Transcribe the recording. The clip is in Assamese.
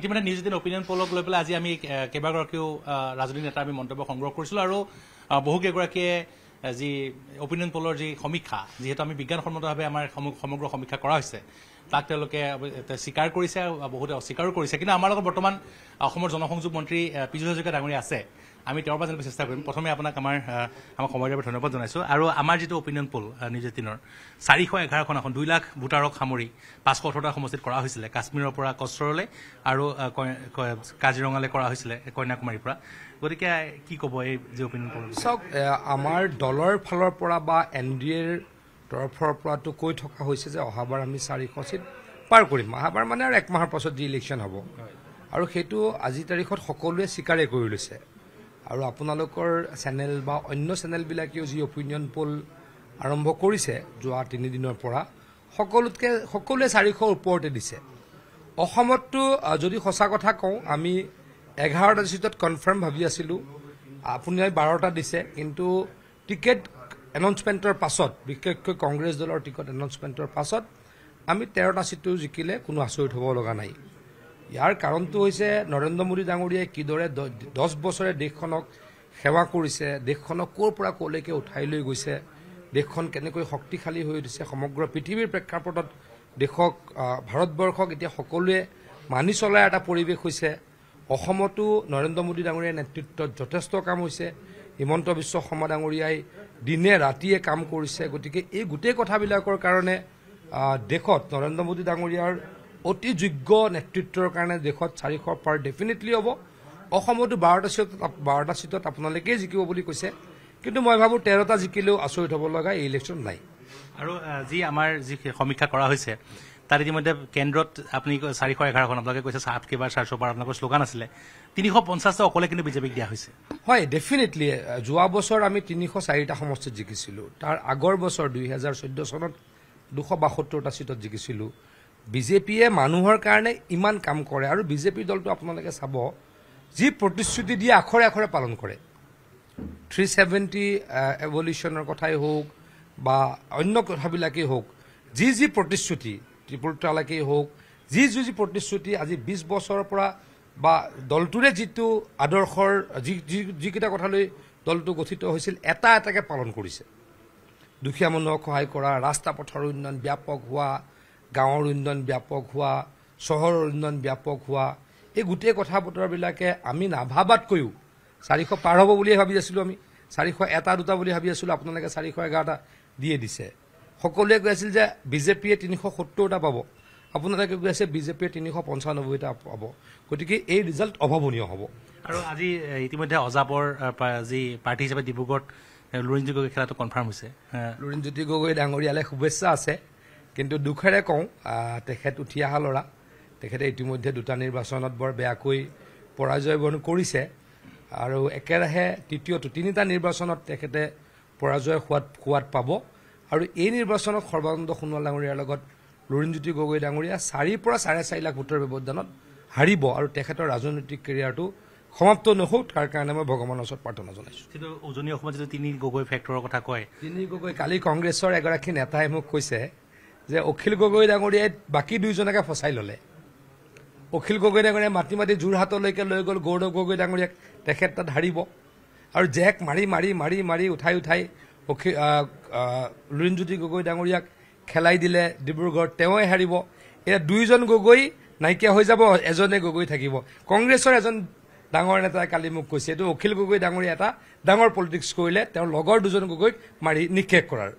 ইতিমধ্যে নিজ দিন অপিনিয়ন পলক লৈ পেলাই আজি আমি কেইবাগৰাকীও ৰাজনৈতিক নেতা আমি মন্তব্য সংগ্ৰহ কৰিছিলোঁ আৰু বহুকেইগৰাকীয়ে যি অপিনিয়ন পলৰ যি সমীক্ষা যিহেতু আমি বিজ্ঞানসন্মতভাৱে আমাৰ সমগ্ৰ সমীক্ষা কৰা হৈছে তাক তেওঁলোকে স্বীকাৰ কৰিছে বহুতে অস্বীকাৰো কৰিছে কিন্তু আমাৰ লগত বৰ্তমান অসমৰ জনসংযোগ মন্ত্ৰী পীযুষ হাজৰিকা ডাঙৰীয়া আছে আমি তেওঁৰ পৰা জানিব চেষ্টা কৰিম প্ৰথমে আপোনাক আমাৰ আমাৰ সময়ৰ বাবে ধন্যবাদ জনাইছোঁ আৰু আমাৰ যিটো অপিনিয়ন পল নিজে দিনৰ চাৰিশ এঘাৰখন আসন দুই লাখ ভোটাৰক সামৰি পাঁচশ ওঠৰটা সমষ্টিত কৰা হৈছিলে কাশ্মীৰৰ পৰা কচ্চৰলৈ আৰু কাজিৰঙালৈ কৰা হৈছিলে কন্যাকুমাৰীৰ পৰা গতিকে কি ক'ব এই যি অপিনিয়ন পল চাওক আমাৰ দলৰ ফালৰ পৰা বা এন ডি এৰ তৰফৰ পৰাতো কৈ থকা হৈছে যে অহাবাৰ আমি চাৰিশ চিট পাৰ কৰিম অহাবাৰ মানে আৰু একমাহৰ পাছত যি ইলেকশ্যন হ'ব আৰু সেইটো আজিৰ তাৰিখত সকলোৱে স্বীকাৰে কৰি লৈছে আৰু আপোনালোকৰ চেনেল বা অন্য চেনেলবিলাকেও যি অপিনিয়ন পল আৰম্ভ কৰিছে যোৱা তিনিদিনৰ পৰা সকলোতকে সকলোৱে চাৰিশ ওপৰতে দিছে অসমততো যদি সঁচা কথা কওঁ আমি এঘাৰটা চিটত কনফাৰ্ম ভাবি আছিলোঁ আপুনি বাৰটা দিছে কিন্তু টিকেট এনাউন্সমেণ্টৰ পাছত বিশেষকৈ কংগ্ৰেছ দলৰ টিকট এনাউন্সমেণ্টৰ পাছত আমি তেৰটা চিটো জিকিলে কোনো আচৰিত হ'ব লগা নাই ইয়াৰ কাৰণটো হৈছে নৰেন্দ্ৰ মোদী ডাঙৰীয়াই কিদৰে দহ বছৰে দেশখনক সেৱা কৰিছে দেশখনক ক'ৰ পৰা ক'লৈকে উঠাই লৈ গৈছে দেশখন কেনেকৈ শক্তিশালী হৈ উঠিছে সমগ্ৰ পৃথিৱীৰ প্ৰেক্ষাপটত দেশক ভাৰতবৰ্ষক এতিয়া সকলোৱে মানি চলাৰ এটা পৰিৱেশ হৈছে অসমতো নৰেন্দ্ৰ মোদী ডাঙৰীয়াৰ নেতৃত্বত যথেষ্ট কাম হৈছে হিমন্ত বিশ্ব শৰ্মা ডাঙৰীয়াই দিনে ৰাতিয়ে কাম কৰিছে গতিকে এই গোটেই কথাবিলাকৰ কাৰণে দেশত নৰেন্দ্ৰ মোদী ডাঙৰীয়াৰ অতি যোগ্য নেতৃত্বৰ কাৰণে দেশত চাৰিশ পাৰ ডেফিনেটলি হ'ব অসমতো বাৰটা চিটত বাৰটা চিটত আপোনালোকেই জিকিব বুলি কৈছে কিন্তু মই ভাবোঁ তেৰটা জিকিলেও আচৰিত হ'ব লগা এই ইলেকশ্যন নাই আৰু যি আমাৰ যি সমীক্ষা কৰা হৈছে তাৰ ইতিমধ্যে কেন্দ্ৰত আপুনি চাৰিশ এঘাৰখন আপোনালোকে কৈছে আঠ কেইবাৰ চাৰিশ বাৰ আপোনালোকৰ শ্লোগান আছিলে তিনিশ পঞ্চাছটা অকলে কিন্তু বিজেপিক দিয়া হৈছে হয় ডেফিনেটলি যোৱা বছৰ আমি তিনিশ চাৰিটা সমষ্টিত জিকিছিলোঁ তাৰ আগৰ বছৰ দুহেজাৰ চৈধ্য চনত দুশ বাসত্তৰটা ছিটত জিকিছিলোঁ বিজেপিয়ে মানুহৰ কাৰণে ইমান কাম কৰে আৰু বিজেপিৰ দলটো আপোনালোকে চাব যি প্ৰতিশ্ৰুতি দিয়ে আখৰে আখৰে পালন কৰে থ্ৰী ছেভেণ্টি এভলিউশ্যনৰ কথাই হওক বা অন্য কথাবিলাকেই হওক যি যি প্ৰতিশ্ৰুতি ত্ৰিপুল হওক যি যি যি প্ৰতিশ্ৰুতি আজি বিছ বছৰৰ পৰা বা দলটোৰে যিটো আদৰ্শৰ যি যি যিকেইটা কথালৈ দলটো গঠিত হৈছিল এটা এটাকৈ পালন কৰিছে দুখীয়া মানুহক সহায় কৰা ৰাস্তা পথৰ উন্নয়ন ব্যাপক হোৱা গাঁৱৰ উন্নয়ন ব্যাপক হোৱা চহৰৰ উন্নয়ন ব্যাপক হোৱা এই গোটেই কথা বতৰাবিলাকে আমি নাভাবাতকৈও চাৰিশ পাৰ হ'ব বুলিয়ে ভাবি আছিলোঁ আমি চাৰিশ এটা দুটা বুলি ভাবি আছিলোঁ আপোনালোকে চাৰিশ এঘাৰটা দিয়ে দিছে সকলোৱে কৈ আছিল যে বিজেপিয়ে তিনিশ সত্তৰটা পাব আপোনালোকে কৈ আছে বিজেপিয়ে তিনিশ পঞ্চানব্বৈটা পাব গতিকে এই ৰিজাল্ট অভাৱনীয় হ'ব আৰু আজি ইতিমধ্যে অজাবৰ যি প্ৰাৰ্থী হিচাপে ডিব্ৰুগড়ত লুৰিণজ্যোতি গগৈ খেলাটো কনফাৰ্ম হৈছে লুৰিণজ্যোতি গগৈ ডাঙৰীয়ালৈ শুভেচ্ছা আছে কিন্তু দুখেৰে কওঁ তেখেত উঠি অহা ল'ৰা তেখেতে ইতিমধ্যে দুটা নিৰ্বাচনত বৰ বেয়াকৈ পৰাজয়বৰণ কৰিছে আৰু একেৰাহে তৃতীয়টো তিনিটা নিৰ্বাচনত তেখেতে পৰাজয় হোৱাত সোৱাদ পাব আৰু এই নিৰ্বাচনত সৰ্বানন্দ সোণোৱাল ডাঙৰীয়াৰ লগত লুৰিণজ্যোতি গগৈ ডাঙৰীয়া চাৰিৰ পৰা চাৰে চাৰি লাখ ভোটৰ ব্যৱধানত হাৰিব আৰু তেখেতৰ ৰাজনৈতিক কেৰিয়াৰটো সমাপ্ত নহওক তাৰ কাৰণে মই ভগৱানৰ ওচৰত প্ৰাৰ্থনা জনাইছোঁ কিন্তু উজনি অসমত যদি তিনি গগৈ ফেক্টৰৰ কথা কয় তিনি গগৈ কালি কংগ্ৰেছৰ এগৰাকী নেতাই মোক কৈছে যে অখিল গগৈ ডাঙৰীয়াই বাকী দুইজনকে ফচাই ল'লে অখিল গগৈ ডাঙৰীয়াই মাটি মাতি যোৰহাটলৈকে লৈ গ'ল গৌৰৱ গগৈ ডাঙৰীয়াক তেখেত তাত হাৰিব আৰু জেক মাৰি মাৰি মাৰি মাৰি উঠাই উঠাই অখিল লুণজ্যোতি গগৈ ডাঙৰীয়াক খেলাই দিলে ডিব্ৰুগড় তেওঁই হাৰিব এতিয়া দুইজন গগৈ নাইকিয়া হৈ যাব এজনে গগৈ থাকিব কংগ্ৰেছৰ এজন ডাঙৰ নেতাই কালি মোক কৈছে এইটো অখিল গগৈ ডাঙৰীয়া এটা ডাঙৰ পলিটিক্স কৰিলে তেওঁ লগৰ দুজন গগৈক মাৰি নিক্ষেপ কৰাৰ